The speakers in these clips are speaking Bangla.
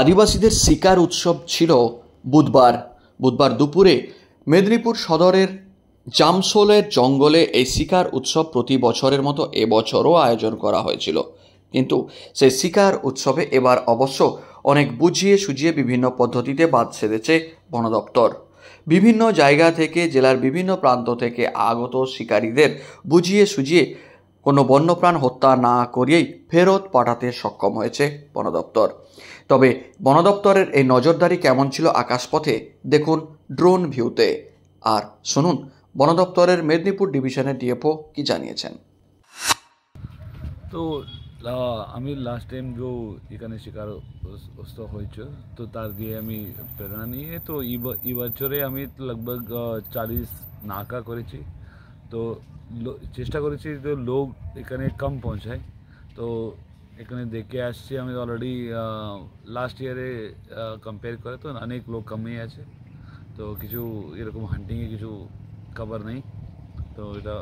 আদিবাসীদের শিকার উৎসব ছিল বুধবার বুধবার দুপুরে মেদিনীপুর সদরের জামসোলের জঙ্গলে এই শিকার উৎসব প্রতি বছরের মতো এবছরও আয়োজন করা হয়েছিল কিন্তু সেই শিকার উৎসবে এবার অবশ্য অনেক বুঝিয়ে সুঝিয়ে বিভিন্ন পদ্ধতিতে বাদ সেধেছে বন দপ্তর বিভিন্ন জায়গা থেকে জেলার বিভিন্ন প্রান্ত থেকে আগত শিকারীদের বুঝিয়ে সুঝিয়ে কোনো বন্যপ্রাণ হত্যা না করিয়েই ফেরত পাঠাতে সক্ষম হয়েছে বন দপ্তর তবে বন দপ্তরের এই নজরদারি কেমন ছিল আকাশপথে দেখুন ড্রোন ভিউতে আর শুনুন বন দপ্তরের মেদিনীপুর ডিভিশনের ডিএফও কি জানিয়েছেন তো আমি লাস্ট টাইম যে এখানে শিকার অস্ত হয়েছে তো তার দিয়ে আমি প্রেরণা নিয়ে তো এবছরে বছরে আমি লগভগ চালিশ নাকা করেছি তো চেষ্টা করেছি তো লোক এখানে কম পৌঁছায় তো এখানে দেখে আসছি আমি অলরেডি লাস্ট ইয়ারে কম্পেয়ার করে তো অনেক লোক কমই আছে তো কিছু এরকম হান্টিংয়ে কিছু খাবার নেই তো এটা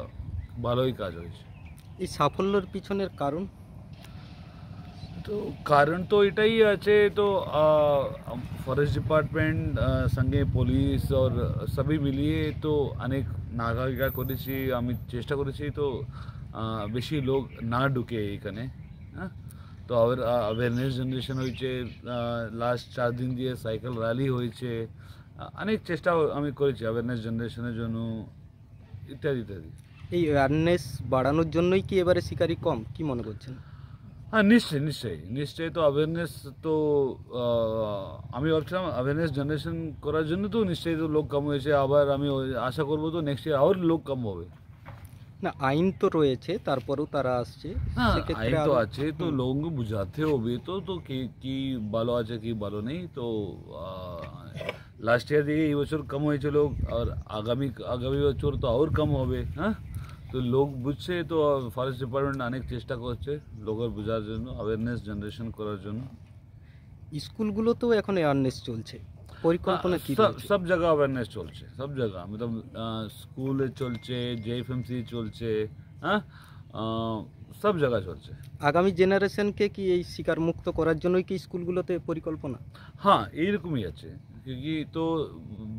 ভালোই কাজ হয়েছে এই সাফল্যের পিছনের কারণ তো কারণ তো এটাই আছে তো ফরেস্ট ডিপার্টমেন্ট সঙ্গে পুলিশ অর সবই বিলিয়ে তো अनेक নাগরিকা কোদিছি আমি চেষ্টা করিছি তো বেশি লোক না डुকে ইকনে তো অর অ্যাওয়ারনেস জেনারেশন হইছে लास्ट চার দিন দিয়ে সাইকেল রালি হইছে अनेक চেষ্টা আমি করিছি অ্যাওয়ারনেস জেনারেশনের জন্য ইতা দিতা এই অ্যাওয়ারনেস বাড়ানোর জন্য কি এবারে শিকারি কম কি মনে করছেন হ্যাঁ নিশ্চয়ই নিশ্চয়ই নিশ্চয়ই তো অ্যাওয়ারনেস তো আমি ভাবছিলাম অ্যাওয়ারনেস জেনারেশন করার জন্য তো নিশ্চয়ই তো লোক কম হয়েছে আবার আমি আশা করবো তো নেক্সট ইয়ার আবার লোক কম হবে না আইন তো রয়েছে তারপরেও তারা আসছে হ্যাঁ আইন তো আছে তো লোক বুঝাতে হবে তো তো কি কি ভালো আছে কি ভালো নেই তো লাস্ট ইয়ার থেকে এই বছর কম হয়েছে লোক আর আগামী আগামী বছর তো আর কম হবে হ্যাঁ তো লোক বুঝছে তো ফরেস্ট ডিপার্টমেন্ট অনেক চেষ্টা করছে লোকের বোঝার জন্য অ্যাওয়ারনেস জেনারেশন করার জন্য স্কুলগুলোতেও এখন অ্যাওয়ারনেস চলছে পরিকল্পনা কি সব জায়গা অ্যাওয়ারনেস চলছে সব জায়গা মতলব স্কুলে চলছে জেএফএমসি চলছে হ্যাঁ সব জায়গা চলছে আগামী জেনারেশনকে কি এই শিকার মুক্ত করার জন্যই কি স্কুলগুলোতে পরিকল্পনা হ্যাঁ এইরকমই আছে क्योंकि তো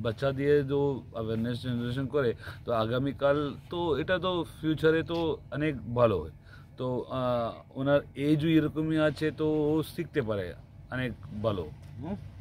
বাচ্চা দিয়ে जो অ্যাওয়ারনেস জেনারেশন করে তো আগামীকাল তো এটা তো ফিউচারে তো অনেক ভালো হয় তো ওনার এজও এরকমই আছে তো ও শিখতে পারে অনেক ভালো হুম